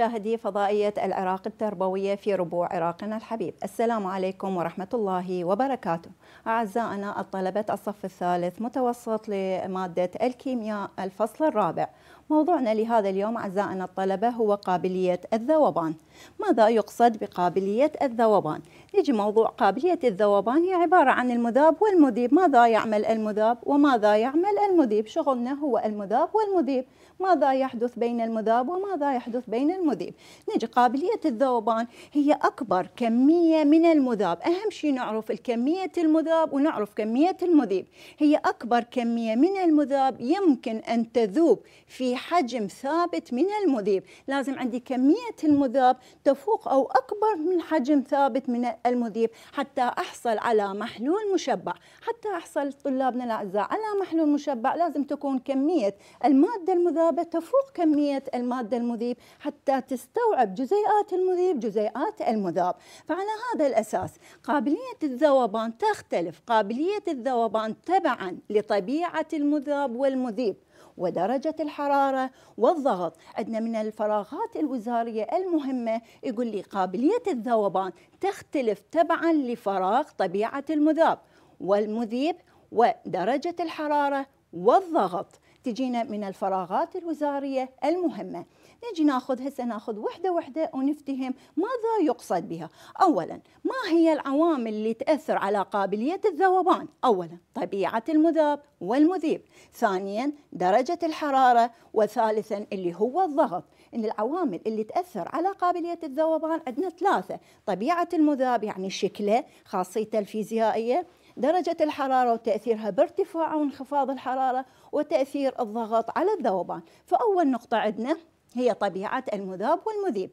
مشاهدي فضائية العراق التربوية في ربوع عراقنا الحبيب السلام عليكم ورحمة الله وبركاته أعزائنا الطلبة الصف الثالث متوسط لمادة الكيمياء الفصل الرابع موضوعنا لهذا اليوم أعزائنا الطلبة هو قابلية الذوبان ماذا يقصد بقابلية الذوبان؟ يجي موضوع قابلية الذوبان هي عبارة عن المذاب والمذيب ماذا يعمل المذاب وماذا يعمل المذيب شغلنا هو المذاب والمذيب ماذا يحدث بين المذاب وماذا يحدث بين المذيب نجي قابلية الذوبان هي أكبر كمية من المذاب أهم شيء نعرف الكمية المذاب ونعرف كمية المذيب هي أكبر كمية من المذاب يمكن أن تذوب في حجم ثابت من المذيب لازم عندي كمية المذاب تفوق أو أكبر من حجم ثابت من المذيب حتى أحصل على محلول مشبع حتى أحصل طلابنا الأعزاء على محلول مشبع لازم تكون كمية المادة المذابة تفوق كمية المادة المذيب حتى تستوعب جزيئات المذيب جزيئات المذاب فعلى هذا الأساس قابلية الذوبان تختلف قابلية الذوبان تبعا لطبيعة المذاب والمذيب ودرجة الحرارة والضغط عندنا من الفراغات الوزارية المهمة يقول لي قابلية الذوبان تختلف تبعا لفراغ طبيعة المذاب والمذيب ودرجة الحرارة والضغط تجينا من الفراغات الوزارية المهمة نجي ناخذ هسه ناخذ وحده وحده ونفتهم ماذا يقصد بها اولا ما هي العوامل اللي تاثر على قابليه الذوبان اولا طبيعه المذاب والمذيب ثانيا درجه الحراره وثالثا اللي هو الضغط ان العوامل اللي تاثر على قابليه الذوبان عندنا ثلاثه طبيعه المذاب يعني شكله خاصيته الفيزيائيه درجة الحرارة وتأثيرها بارتفاع وانخفاض الحرارة وتأثير الضغط على الذوبان فأول نقطة عندنا هي طبيعة المذاب والمذيب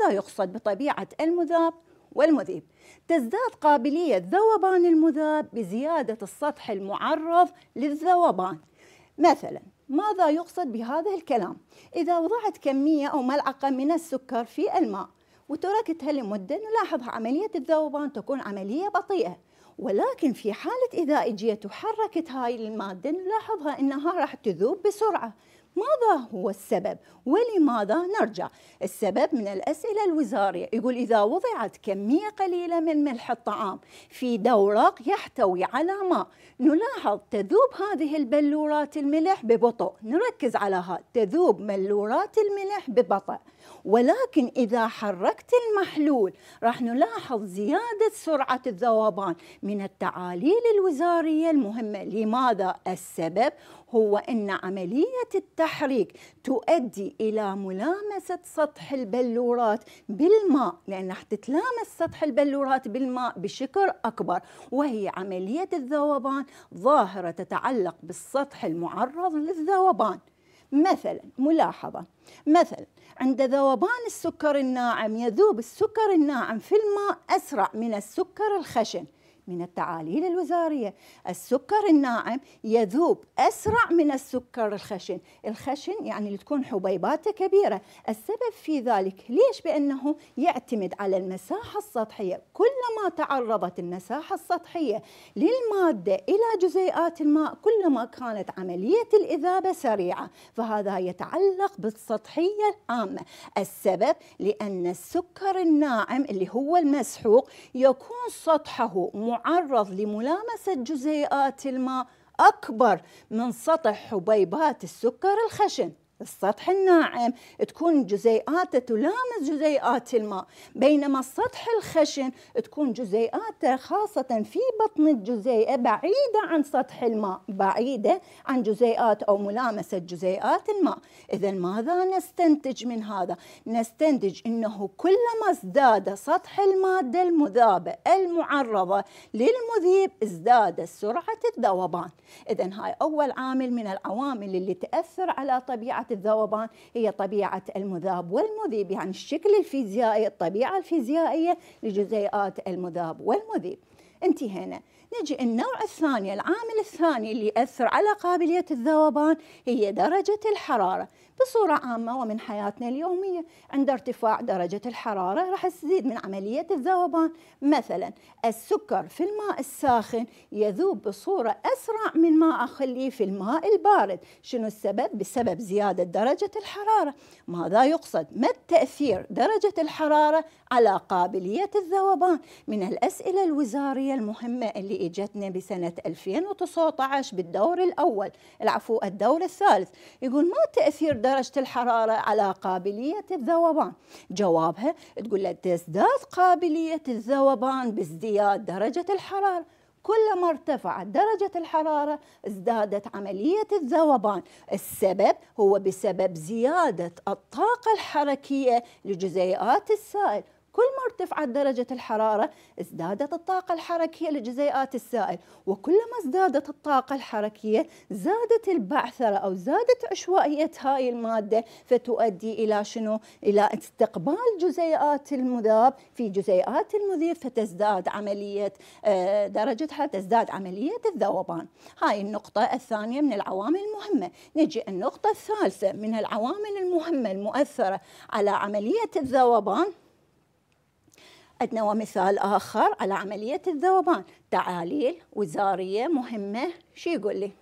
ماذا يقصد بطبيعة المذاب والمذيب تزداد قابلية ذوبان المذاب بزيادة السطح المعرض للذوبان مثلا ماذا يقصد بهذا الكلام إذا وضعت كمية أو ملعقة من السكر في الماء وتركتها لمدة نلاحظ عملية الذوبان تكون عملية بطيئة ولكن في حالة إذا إجيت وحركت هاي المادة نلاحظها إنها راح تذوب بسرعة ماذا هو السبب ولماذا نرجع السبب من الأسئلة الوزارية يقول إذا وضعت كمية قليلة من ملح الطعام في دوراق يحتوي على ماء نلاحظ تذوب هذه البلورات الملح ببطء نركز على هذا تذوب بلورات الملح ببطء ولكن إذا حركت المحلول راح نلاحظ زيادة سرعة الذوبان من التعاليل الوزارية المهمة لماذا السبب هو أن عملية التحريك تؤدي إلى ملامسة سطح البلورات بالماء لأن تتلامس سطح البلورات بالماء بشكل أكبر وهي عملية الذوبان ظاهرة تتعلق بالسطح المعرض للذوبان مثلا ملاحظة مثلا عند ذوبان السكر الناعم يذوب السكر الناعم في الماء أسرع من السكر الخشن من التعاليل الوزارية السكر الناعم يذوب أسرع من السكر الخشن الخشن يعني اللي تكون حبيباته كبيرة السبب في ذلك ليش بأنه يعتمد على المساحة السطحية كلما تعرضت المساحة السطحية للمادة إلى جزيئات الماء كلما كانت عملية الإذابة سريعة فهذا يتعلق بالسطحية العامة السبب لأن السكر الناعم اللي هو المسحوق يكون سطحه مع معرض لملامسة جزيئات الماء أكبر من سطح حبيبات السكر الخشن السطح الناعم تكون جزيئاته تلامس جزيئات الماء بينما السطح الخشن تكون جزيئاته خاصة في بطن الجزيئة بعيدة عن سطح الماء بعيدة عن جزيئات أو ملامسة جزيئات الماء إذا ماذا نستنتج من هذا؟ نستنتج أنه كلما ازداد سطح المادة المذابة المعرضة للمذيب ازداد سرعة الذوبان إذا هاي أول عامل من العوامل اللي تأثر على طبيعة الذوبان هي طبيعة المذاب والمذيب يعني الشكل الفيزيائي الطبيعة الفيزيائية لجزيئات المذاب والمذيب انتهينا نجي النوع الثاني العامل الثاني اللي يأثر على قابلية الذوبان هي درجة الحرارة بصورة عامة ومن حياتنا اليومية عند ارتفاع درجة الحرارة راح تزيد من عملية الذوبان مثلا السكر في الماء الساخن يذوب بصورة أسرع من ما أخليه في الماء البارد شنو السبب؟ بسبب زيادة درجة الحرارة ماذا يقصد؟ ما التأثير درجة الحرارة على قابلية الذوبان من الأسئلة الوزارية المهمة اللي اللي اجتنا بسنه 2019 بالدور الاول العفو الدور الثالث يقول ما تاثير درجه الحراره على قابليه الذوبان جوابها تقول له تزداد قابليه الذوبان بازدياد درجه الحراره كلما ارتفعت درجة الحرارة ازدادت عملية الذوبان السبب هو بسبب زيادة الطاقة الحركية لجزيئات السائل كل ما ارتفعت درجة الحرارة ازدادت الطاقة الحركية لجزيئات السائل وكلما ازدادت الطاقة الحركية زادت البعثرة أو زادت عشوائية هاي المادة فتؤدي إلى شنو؟ إلى استقبال جزيئات المذاب في جزيئات المذيب فتزداد عملية آه، درجة حرارة تزداد عملية الذوبان هاي النقطة الثانية من العوامل المهمة نجي النقطة الثالثة من العوامل المهمة المؤثرة على عملية الذوبان عندنا مثال آخر على عملية الذوبان تعاليل وزارية مهمة شو يقول لي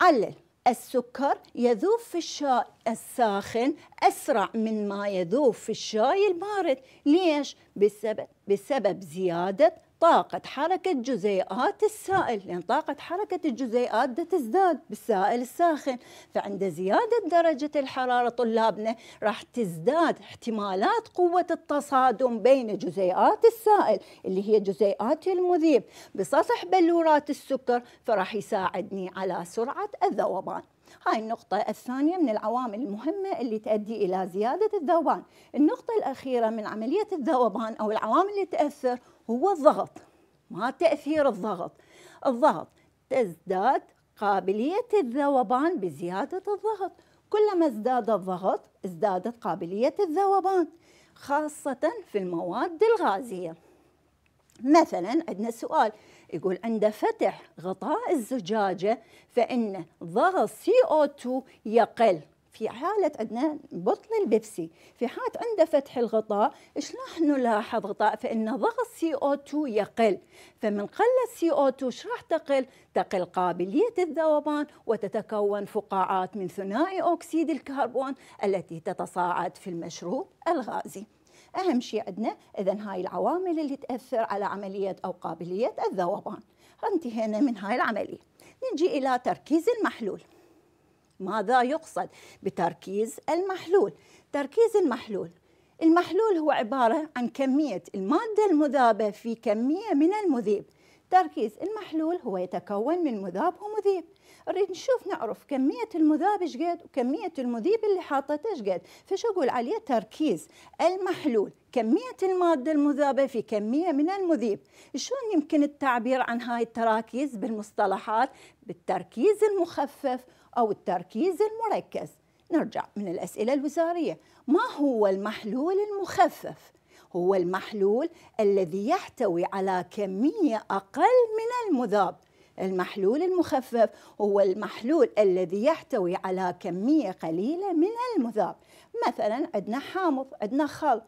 علل السكر يذوب في الشاي الساخن أسرع من ما يذوب في الشاي البارد ليش؟ بسبب, بسبب زيادة طاقة حركة جزيئات السائل لأن طاقة حركة الجزيئات تزداد بالسائل الساخن فعند زيادة درجة الحرارة طلابنا راح تزداد احتمالات قوة التصادم بين جزيئات السائل اللي هي جزيئات المذيب بسطح بلورات السكر فراح يساعدني على سرعة الذوبان هاي النقطة الثانية من العوامل المهمة اللي تؤدي إلى زيادة الذوبان النقطة الأخيرة من عملية الذوبان أو العوامل اللي تأثر هو الضغط ما تأثير الضغط الضغط تزداد قابلية الذوبان بزيادة الضغط كلما ازداد الضغط ازدادت قابلية الذوبان خاصة في المواد الغازية مثلا عندنا سؤال يقول عند فتح غطاء الزجاجة فإن ضغط سي او 2 يقل في حالة عندنا بطل البيبسي في حالة عند فتح الغطاء إيش راح نلاحظ غطاء فإن ضغط سي او 2 يقل فمن قل co او 2 إيش راح تقل تقل قابلية الذوبان وتتكون فقاعات من ثنائي أكسيد الكربون التي تتصاعد في المشروب الغازي اهم شيء عندنا اذا هاي العوامل اللي تاثر على عمليه او قابليه الذوبان انتهينا من هاي العمليه نجي الى تركيز المحلول ماذا يقصد بتركيز المحلول تركيز المحلول المحلول هو عباره عن كميه الماده المذابه في كميه من المذيب تركيز المحلول هو يتكون من مذاب ومذيب نريد نشوف نعرف كمية المذاب شقد وكمية المذيب اللي حاطته شقد فشو أقول عليه تركيز المحلول كمية المادة المذابة في كمية من المذيب شلون يمكن التعبير عن هاي التراكيز بالمصطلحات بالتركيز المخفف أو التركيز المركز نرجع من الأسئلة الوزارية ما هو المحلول المخفف؟ هو المحلول الذي يحتوي على كمية أقل من المذاب المحلول المخفف هو المحلول الذي يحتوي على كمية قليلة من المذاب مثلا عندنا حامض عندنا خل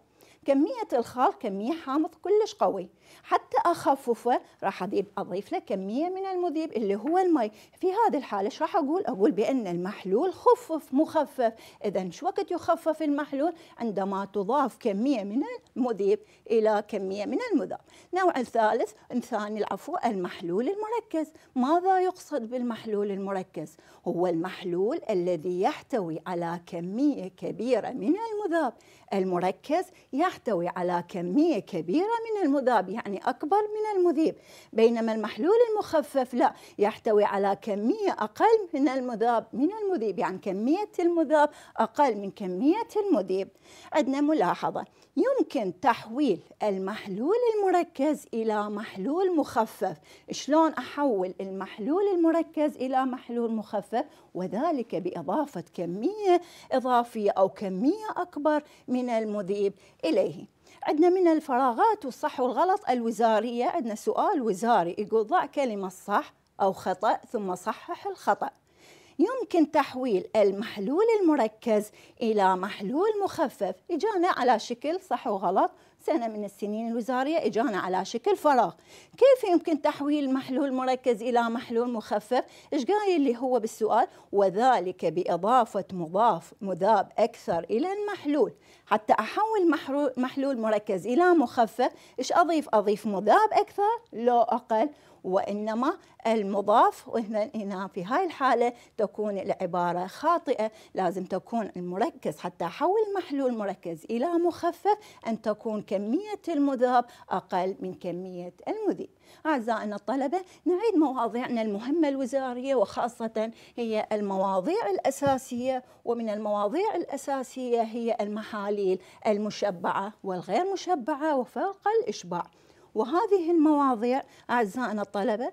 كمية الخل كمية حامض كلش قوي حتى اخففه راح اضيف اضيف له كميه من المذيب اللي هو المي في هذه الحاله ايش راح اقول اقول بان المحلول خفف مخفف اذا شو وقت يخفف المحلول عندما تضاف كميه من المذيب الى كميه من المذاب نوع الثالث ثاني العفو المحلول المركز ماذا يقصد بالمحلول المركز هو المحلول الذي يحتوي على كميه كبيره من المذاب المركز يحتوي على كميه كبيره من المذاب يعني يعني أكبر من المذيب بينما المحلول المخفف لا يحتوي على كمية أقل من المذاب من المذيب يعني كمية المذاب أقل من كمية المذيب عندنا ملاحظة يمكن تحويل المحلول المركز إلى محلول مخفف شلون أحول المحلول المركز إلى محلول مخفف وذلك بإضافة كمية إضافية أو كمية أكبر من المذيب إليه عندنا من الفراغات والصح والغلط الوزارية عندنا سؤال وزاري يقول ضع كلمة صح أو خطأ ثم صحح الخطأ يمكن تحويل المحلول المركز إلى محلول مخفف إجانا على شكل صح وغلط سنة من السنين الوزارية إجانا على شكل فراغ كيف يمكن تحويل محلول مركز إلى محلول مخفف إيش قايل اللي هو بالسؤال وذلك بإضافة مضاف مذاب أكثر إلى المحلول حتى أحول محلول مركز إلى مخفف إيش أضيف أضيف مذاب أكثر لو أقل وإنما المضاف وهنا هنا في هاي الحالة تكون العبارة خاطئة لازم تكون المركز حتى حول محلول مركز إلى مخفف أن تكون كمية المذاب أقل من كمية المذيب أعزائنا الطلبة نعيد مواضيعنا المهمة الوزارية وخاصة هي المواضيع الأساسية ومن المواضيع الأساسية هي المحاليل المشبعة والغير مشبعة وفوق الإشباع وهذه المواضيع أعزائنا الطلبة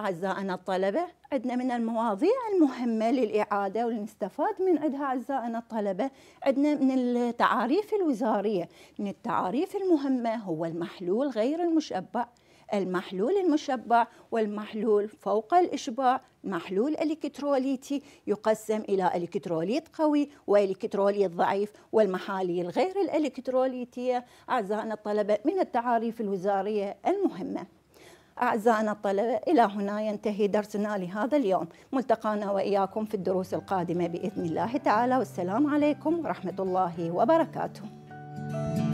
أعزائنا الطلبة عندنا من المواضيع المهمة للإعادة ولنستفاد من عندها أعزائنا الطلبة عندنا من التعاريف الوزارية من التعاريف المهمة هو المحلول غير المشبع المحلول المشبع والمحلول فوق الإشباع محلول الكتروليتي يقسم إلى الكتروليت قوي والكتروليت ضعيف والمحاليل غير الإلكتروليتية أعزائنا الطلبة من التعاريف الوزارية المهمة أعزائنا الطلبة إلى هنا ينتهي درسنا لهذا اليوم ملتقانا وإياكم في الدروس القادمة بإذن الله تعالى والسلام عليكم ورحمة الله وبركاته